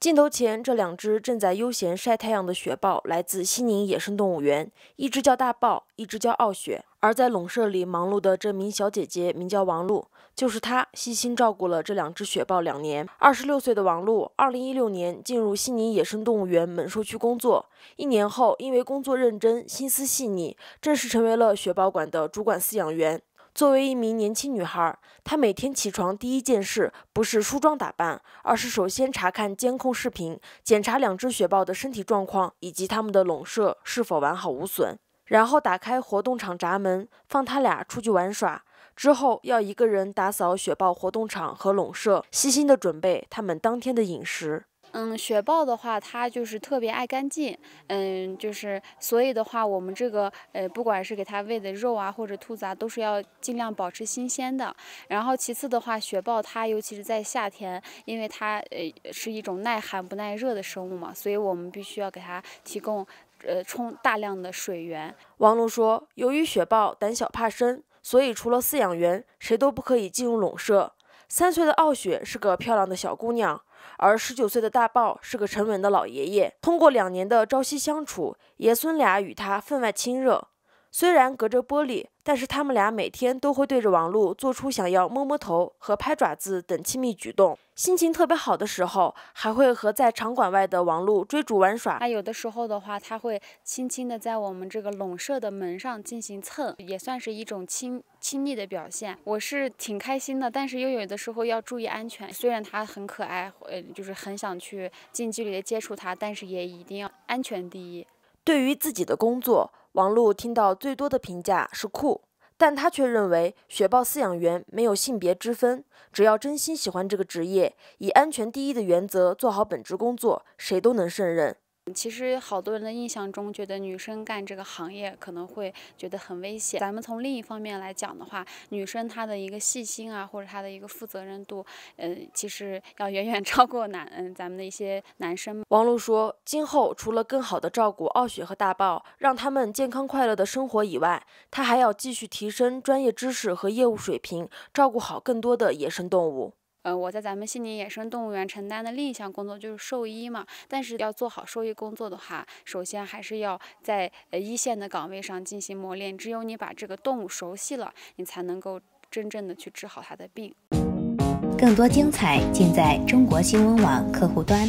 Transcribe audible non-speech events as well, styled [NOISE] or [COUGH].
镜头前这两只正在悠闲晒太阳的雪豹来自西宁野生动物园，一只叫大豹，一只叫傲雪。而在笼舍里忙碌的这名小姐姐名叫王璐，就是她细心照顾了这两只雪豹两年。二十六岁的王璐，二零一六年进入西宁野生动物园猛兽区工作，一年后因为工作认真、心思细腻，正式成为了雪豹馆的主管饲养员。作为一名年轻女孩，她每天起床第一件事不是梳妆打扮，而是首先查看监控视频，检查两只雪豹的身体状况以及它们的笼舍是否完好无损，然后打开活动场闸门，放它俩出去玩耍。之后要一个人打扫雪豹活动场和笼舍，细心地准备它们当天的饮食。嗯，雪豹的话，它就是特别爱干净，嗯，就是所以的话，我们这个呃，不管是给它喂的肉啊，或者兔子啊，都是要尽量保持新鲜的。然后其次的话，雪豹它尤其是在夏天，因为它呃是一种耐寒不耐热的生物嘛，所以我们必须要给它提供呃充大量的水源。王璐说：“由于雪豹胆小怕生，所以除了饲养员，谁都不可以进入笼舍。”三岁的傲雪是个漂亮的小姑娘，而十九岁的大豹是个沉稳的老爷爷。通过两年的朝夕相处，爷孙俩与他分外亲热。虽然隔着玻璃，但是他们俩每天都会对着王露做出想要摸摸头和拍爪子等亲密举动。心情特别好的时候，还会和在场馆外的王璐追逐玩耍。那有的时候的话，它会轻轻地在我们这个笼舍的门上进行蹭，也算是一种亲亲昵的表现。我是挺开心的，但是又有的时候要注意安全。虽然它很可爱，呃，就是很想去近距离的接触它，但是也一定要安全第一。对于自己的工作。王璐听到最多的评价是酷，但她却认为雪豹饲养员没有性别之分，只要真心喜欢这个职业，以安全第一的原则做好本职工作，谁都能胜任。其实好多人的印象中，觉得女生干这个行业可能会觉得很危险。咱们从另一方面来讲的话，女生她的一个细心啊，或者她的一个负责任度，嗯，其实要远远 [LAUGHS] 超过男，嗯，咱们的一些男生。王璐说，今后除了更好的照顾傲雪和大豹，让他们健康快乐的生活以外，他还要继续提升专业知识和业务水平，照顾好更多的野生动物。嗯，我在咱们西宁野生动物园承担的另一项工作就是兽医嘛。但是要做好兽医工作的话，首先还是要在呃一线的岗位上进行磨练。只有你把这个动物熟悉了，你才能够真正的去治好它的病。更多精彩尽在中国新闻网客户端。